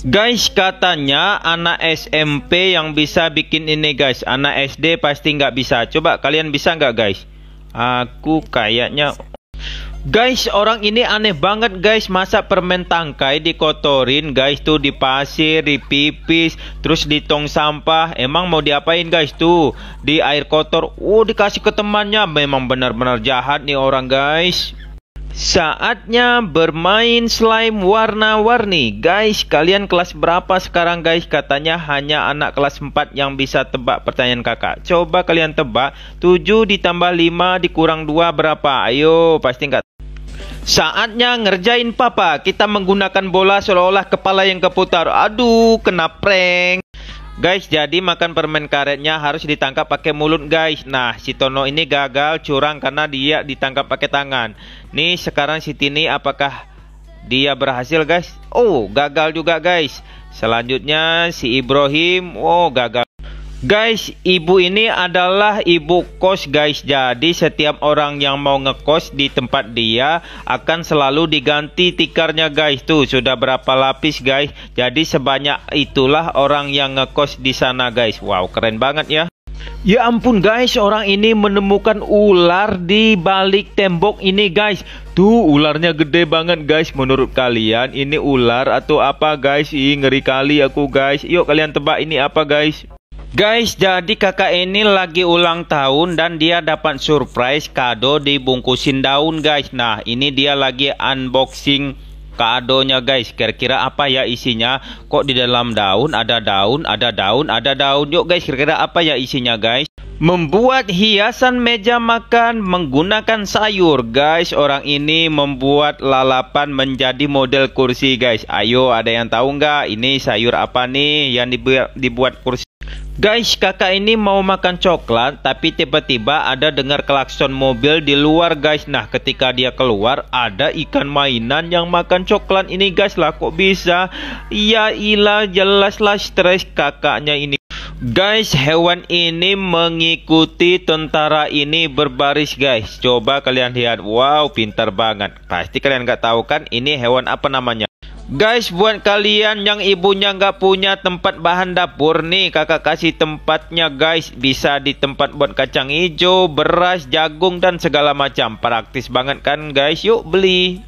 Guys katanya anak SMP yang bisa bikin ini guys Anak SD pasti nggak bisa Coba kalian bisa nggak guys Aku kayaknya Guys, orang ini aneh banget guys Masa permen tangkai dikotorin guys tuh Di pasir, di pipis Terus di tong sampah Emang mau diapain guys tuh Di air kotor Oh dikasih ke temannya Memang benar-benar jahat nih orang guys Saatnya bermain slime warna-warni Guys, kalian kelas berapa sekarang guys? Katanya hanya anak kelas 4 yang bisa tebak pertanyaan kakak Coba kalian tebak 7 ditambah 5 dikurang 2 berapa? Ayo, pasti enggak Saatnya ngerjain papa Kita menggunakan bola seolah-olah kepala yang keputar Aduh, kena prank Guys, jadi makan permen karetnya harus ditangkap pakai mulut, guys. Nah, si Tono ini gagal curang karena dia ditangkap pakai tangan. Nih, sekarang si Tini apakah dia berhasil, guys? Oh, gagal juga, guys. Selanjutnya si Ibrahim, oh gagal. Guys, ibu ini adalah ibu kos guys. Jadi setiap orang yang mau ngekos di tempat dia akan selalu diganti tikarnya guys. Tuh sudah berapa lapis guys. Jadi sebanyak itulah orang yang ngekos di sana guys. Wow, keren banget ya. Ya ampun guys, orang ini menemukan ular di balik tembok ini guys. Tuh ularnya gede banget guys. Menurut kalian ini ular atau apa guys? Ih ngeri kali aku guys. Yuk kalian tebak ini apa guys? Guys, jadi kakak ini lagi ulang tahun dan dia dapat surprise kado dibungkusin daun guys. Nah, ini dia lagi unboxing kadonya guys. Kira-kira apa ya isinya? Kok di dalam daun ada daun, ada daun, ada daun. Yuk guys, kira-kira apa ya isinya guys? Membuat hiasan meja makan menggunakan sayur guys Orang ini membuat lalapan menjadi model kursi guys Ayo ada yang tahu nggak ini sayur apa nih yang dibuat, kursi Guys, kakak ini mau makan coklat, tapi tiba-tiba ada dengar klakson mobil di luar, guys. Nah, ketika dia keluar, ada ikan mainan yang makan coklat ini, guys. Lah, kok bisa? Ya ilah, jelaslah stres kakaknya ini. Guys, hewan ini mengikuti tentara ini berbaris guys. Coba kalian lihat, wow pintar banget. Pasti kalian nggak tahu kan ini hewan apa namanya. Guys, buat kalian yang ibunya nggak punya tempat bahan dapur nih, kakak kasih tempatnya guys. Bisa di tempat buat kacang hijau, beras, jagung, dan segala macam. Praktis banget kan guys, yuk beli.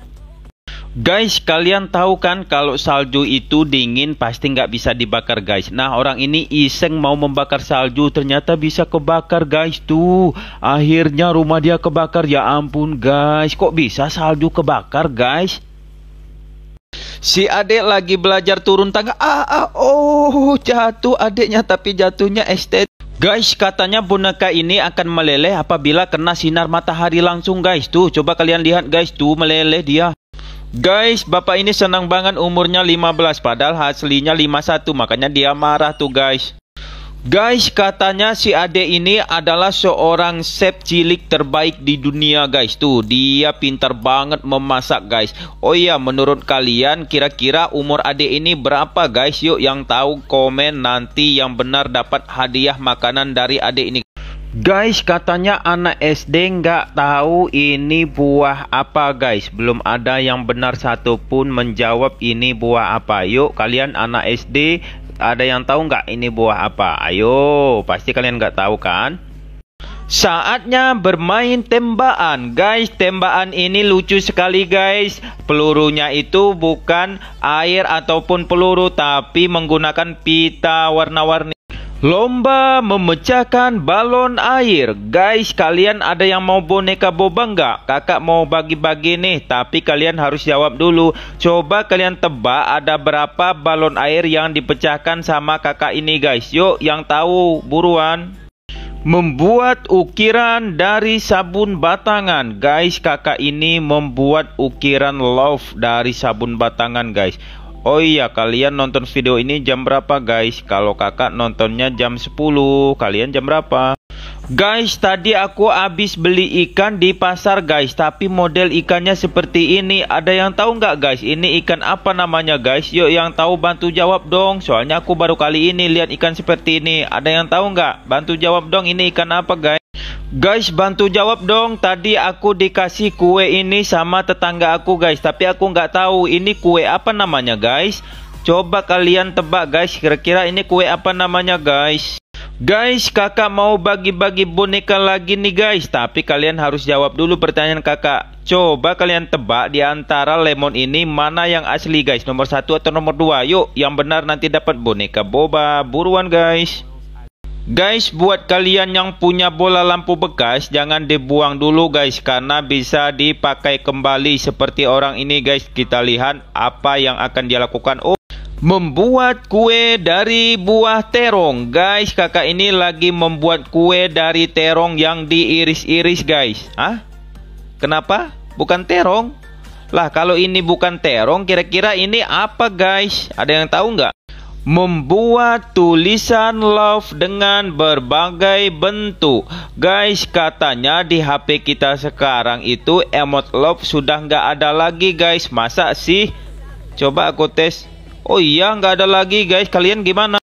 Guys, kalian tahu kan kalau salju itu dingin pasti nggak bisa dibakar guys. Nah, orang ini iseng mau membakar salju ternyata bisa kebakar guys tuh. Akhirnya rumah dia kebakar ya ampun guys. Kok bisa salju kebakar guys? Si adik lagi belajar turun tangga. Ah, ah oh, jatuh adiknya tapi jatuhnya estet. Guys, katanya boneka ini akan meleleh apabila kena sinar matahari langsung, guys. Tuh, coba kalian lihat, guys. Tuh, meleleh dia. Guys, bapak ini senang banget umurnya 15, padahal aslinya 51. Makanya dia marah tuh, guys. Guys, katanya si Ade ini adalah seorang chef cilik terbaik di dunia, guys. Tuh, dia pintar banget memasak, guys. Oh iya, menurut kalian kira-kira umur Ade ini berapa, guys? Yuk yang tahu komen nanti yang benar dapat hadiah makanan dari Ade ini. Guys, katanya anak SD nggak tahu ini buah apa guys. Belum ada yang benar satupun menjawab ini buah apa. Yuk, kalian anak SD ada yang tahu nggak ini buah apa? Ayo, pasti kalian nggak tahu kan? Saatnya bermain tembakan Guys, tembakan ini lucu sekali guys Pelurunya itu bukan air ataupun peluru Tapi menggunakan pita warna-warni Lomba memecahkan balon air Guys kalian ada yang mau boneka boba nggak? Kakak mau bagi-bagi nih Tapi kalian harus jawab dulu Coba kalian tebak ada berapa balon air yang dipecahkan sama kakak ini guys Yuk yang tahu buruan Membuat ukiran dari sabun batangan Guys kakak ini membuat ukiran love dari sabun batangan guys Oh iya, kalian nonton video ini jam berapa guys? Kalau kakak nontonnya jam 10, kalian jam berapa? Guys, tadi aku habis beli ikan di pasar guys, tapi model ikannya seperti ini. Ada yang tahu nggak guys, ini ikan apa namanya guys? Yuk yang tahu bantu jawab dong, soalnya aku baru kali ini lihat ikan seperti ini. Ada yang tahu nggak? Bantu jawab dong, ini ikan apa guys? Guys bantu jawab dong Tadi aku dikasih kue ini sama tetangga aku guys Tapi aku nggak tahu ini kue apa namanya guys Coba kalian tebak guys Kira-kira ini kue apa namanya guys Guys kakak mau bagi-bagi boneka lagi nih guys Tapi kalian harus jawab dulu pertanyaan kakak Coba kalian tebak di antara lemon ini mana yang asli guys Nomor satu atau nomor 2 Yuk yang benar nanti dapat boneka boba Buruan guys Guys, buat kalian yang punya bola lampu bekas, jangan dibuang dulu guys, karena bisa dipakai kembali seperti orang ini guys. Kita lihat apa yang akan dia lakukan. Oh, membuat kue dari buah terong. Guys, kakak ini lagi membuat kue dari terong yang diiris-iris guys. Hah? Kenapa? Bukan terong? Lah, kalau ini bukan terong, kira-kira ini apa guys? Ada yang tahu nggak? membuat tulisan love dengan berbagai bentuk. Guys, katanya di HP kita sekarang itu emot love sudah nggak ada lagi, guys. Masa sih? Coba aku tes. Oh iya, nggak ada lagi, guys. Kalian gimana?